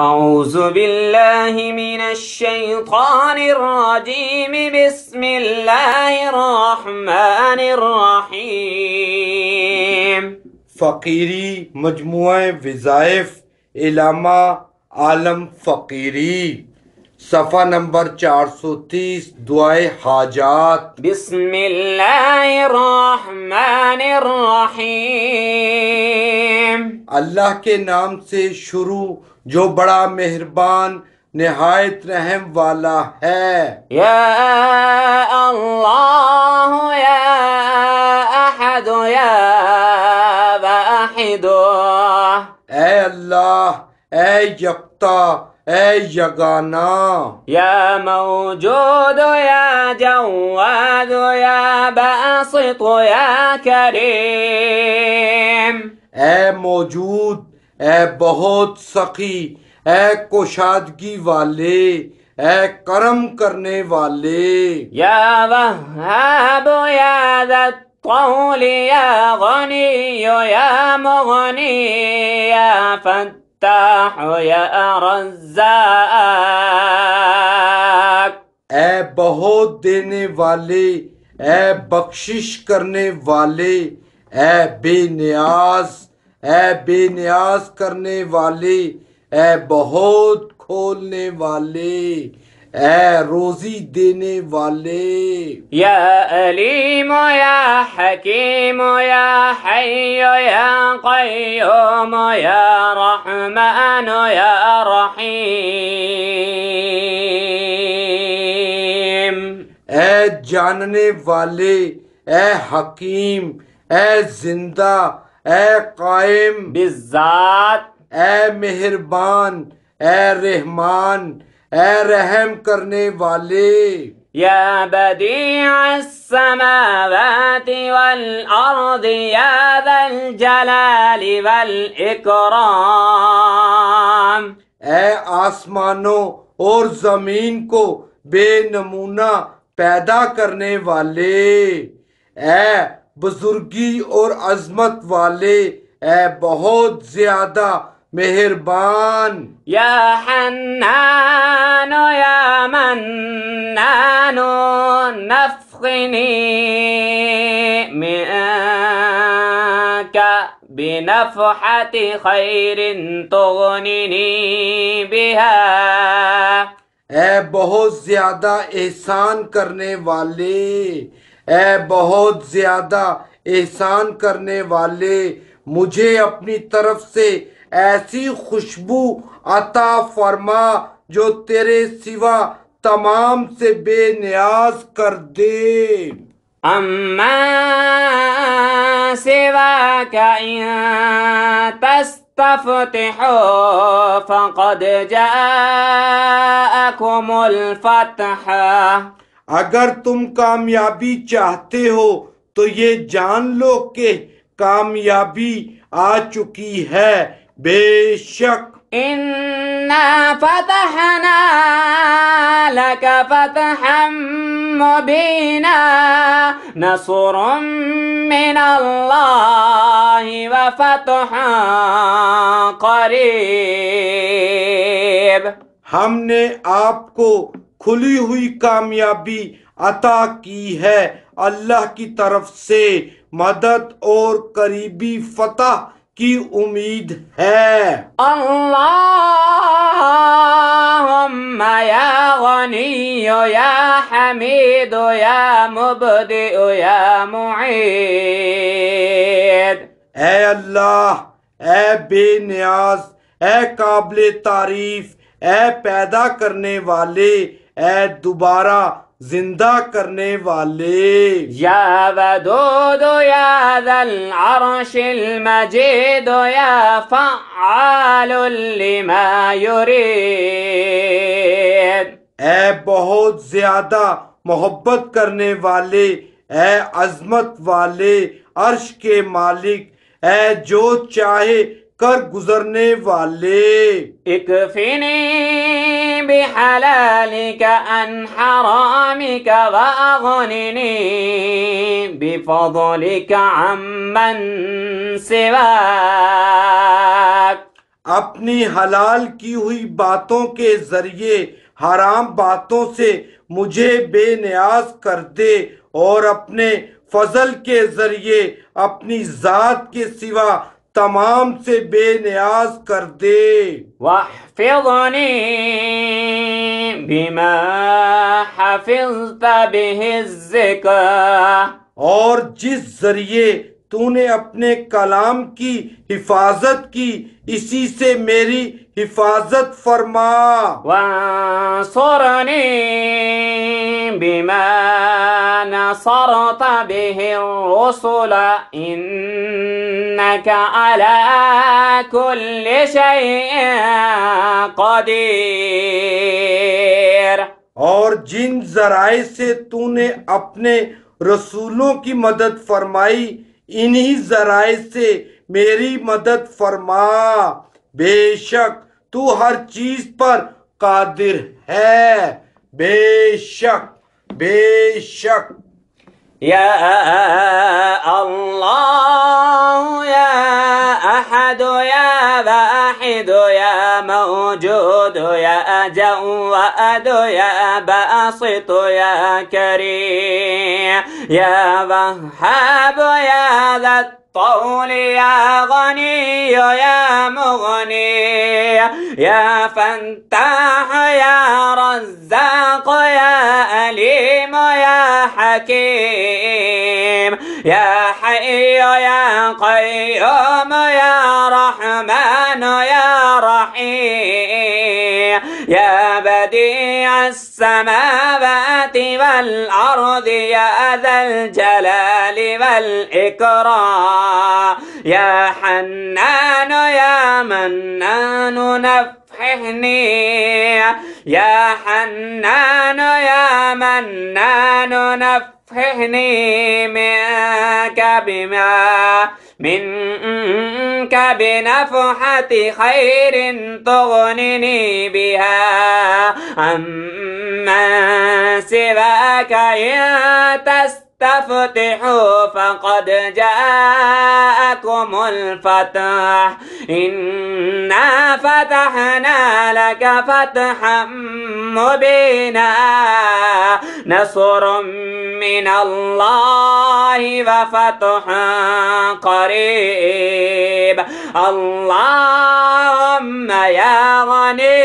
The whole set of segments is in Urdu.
أعوذ بالله من الشيطان الرجيم بسم الله الرحمن الرحيم فقيري مجموعہ وظائف علامة عالم فقيري صفا نمبر 430 دعاء حاجات بسم الله الرحمن الرحيم اللہ کے نام سے شروع جو بڑا مہربان نہایت رحم والا ہے یا اللہ یا احد یا اے اللہ اے یکتا اے یگانا یا موجود یا جواد یا باسط یا کریم اے موجود اے بہت سخی اے کشادگی والے اے کرم کرنے والے یا وہاب یا ذات طول یا غنی یا مغنی یا فتاح یا رزاق اے بہت دینے والے اے بخشش کرنے والے اے بے نیاز اے بے نیاز کرنے والے اے بہت کھولنے والے اے روزی دینے والے علیم و یا حکیم یا حی و یا یا رحمان رحیم اے جاننے والے اے حکیم اے زندہ اے قائم بزاد اے مہربان اے رحمان اے رحم کرنے والے یا والاکرام اے آسمانوں اور زمین کو بے نمونہ پیدا کرنے والے اے بزرگی اور عظمت والے اے بہت زیادہ مہربان یا و یا منان و نفقنی بے بنفحت خیر بها اے بہت زیادہ احسان کرنے والے اے بہت زیادہ احسان کرنے والے مجھے اپنی طرف سے ایسی خوشبو عطا فرما جو تیرے سوا تمام سے بے نیاز کر دے اما سوا سیوا فقد جاءکم الفتح اگر تم کامیابی چاہتے ہو تو یہ جان لو کہ کامیابی آ چکی ہے بے شک لك فتحا مبينا نصر من الله وفتحا قريب ہم نے آپ کو کھلی ہوئی کامیابی عطا کی ہے اللہ کی طرف سے مدد اور قریبی فتح کی امید ہے اللہم یا یا یا یا غنی حمید مبدع معید اے اللہ اے بے نیاز اے قابل تعریف اے پیدا کرنے والے اے دوبارہ زندہ کرنے والے یا ودود یا ذل عرش المجید یا فعال لما یرید اے بہت زیادہ محبت کرنے والے اے عظمت والے عرش کے مالک اے جو چاہے کر گزرنے والے اکفنی بحلالک ان حرامک بفضلک عمن سواک اپنی حلال کی ہوئی باتوں کے ذریعے حرام باتوں سے مجھے بے نیاز کر دے اور اپنے فضل کے ذریعے اپنی ذات کے سوا تمام سے بے نیاز کر دے واحفظنی بما حفظت به الذکر اور جس ذریعے تو نے اپنے کلام کی حفاظت کی اسی سے میری حفاظت فرما وانصرنی بما نصرت به انکا شیع قدیر اور جن ذرائع سے تو نے اپنے رسولوں کی مدد فرمائی انہی ذرائع سے میری مدد فرما بے شک تو ہر چیز پر قادر ہے بے شک بے شک يا الله يا أحد يا واحد يا موجود يا جواد يا باسط يا كريم يا وهاب يا ذا طولي يا غني يا مغني يا فتاح يا رزاق يا أليم يا حكيم يا حي يا قيوم يا رحمن يا رحيم يا بديع السماوات والأرض يا ذا الجلال والإكرام يا حنان يا منان نفحني يا حنان يا منان نفحني منك بما منك بنفحة خير تغنني بها عما سواك إن تست تفتحوا فقد جاءكم الفتح إنا فتحنا لك فتحا مبينا نصر من الله وفتح قريب اللهم يا غني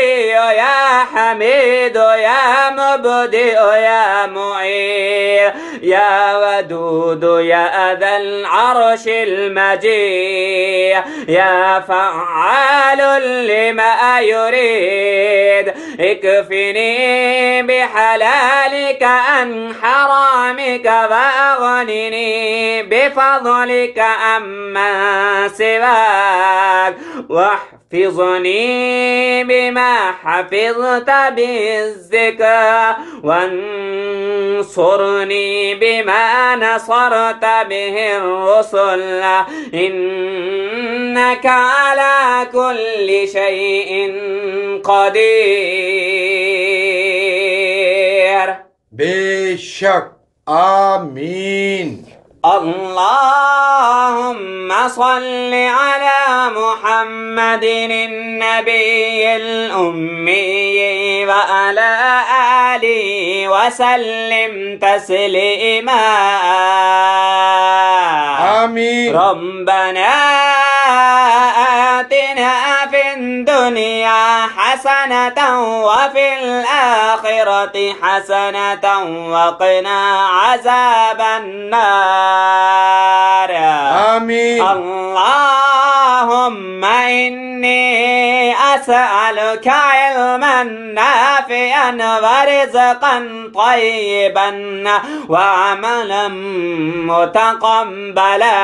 حميد يا مبدئ يا معير يا ودود يا ذا العرش المجيد يا فعال لما يريد اكفني بحلالك عن حرامك واغنني بفضلك اما سواك وح احفظني بما حفظت بالذكر وانصرني بما نصرت به الرسل إنك على كل شيء قدير بشك آمين اللهم صل على محمد النبي الأمي وعلى آله وسلم تسليما آمين ربنا حسنة وفي الآخرة حسنة وقنا عذاب النار آمين اللهم إني أسألك علما نافعا ورزقا طيبا وعملا متقبلا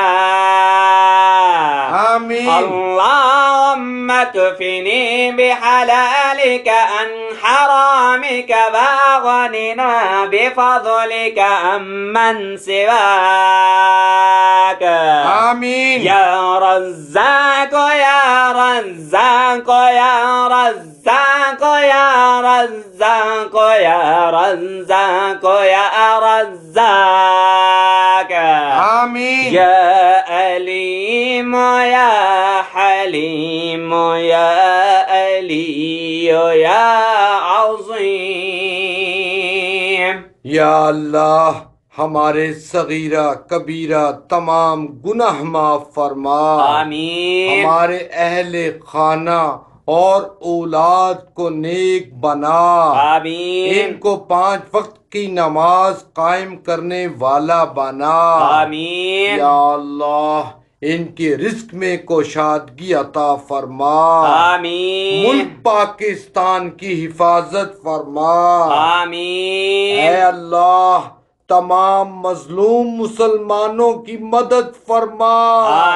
آمين اللهم اكفني بحلالك عن حرامك وأغننا بفضلك عمن سواك آمين يا رزاق يا رزاق يا يا رزاق يا رزاق يا رزاق يا رزاق آمين يا أليم يا حليم يا ألي يا عظيم يا الله ہمارے صغیرہ کبیرہ تمام گناہ معاف فرما آمین ہمارے اہل خانہ اور اولاد کو نیک بنا ان کو پانچ وقت کی نماز قائم کرنے والا بنا یا اللہ ان کے رزق میں کوشادگی عطا فرما ملک پاکستان کی حفاظت فرما اے اللہ تمام مظلوم مسلمانوں کی مدد فرما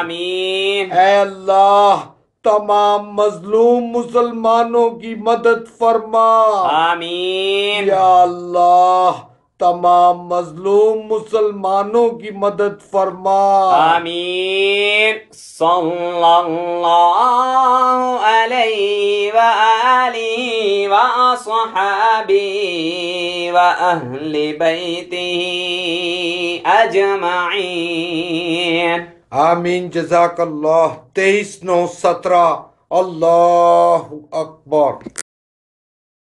اے اللہ تمام مظلوم مسلمانوں کی مدد فرما آمین یا اللہ تمام مظلوم مسلمانوں کی مدد فرما آمین صلی اللہ علیہ وآلہ وآصحابہ وآہل بیتہ اجمعین آمین جزاک اللہ تیئیس نو سترہ اللہ اکبر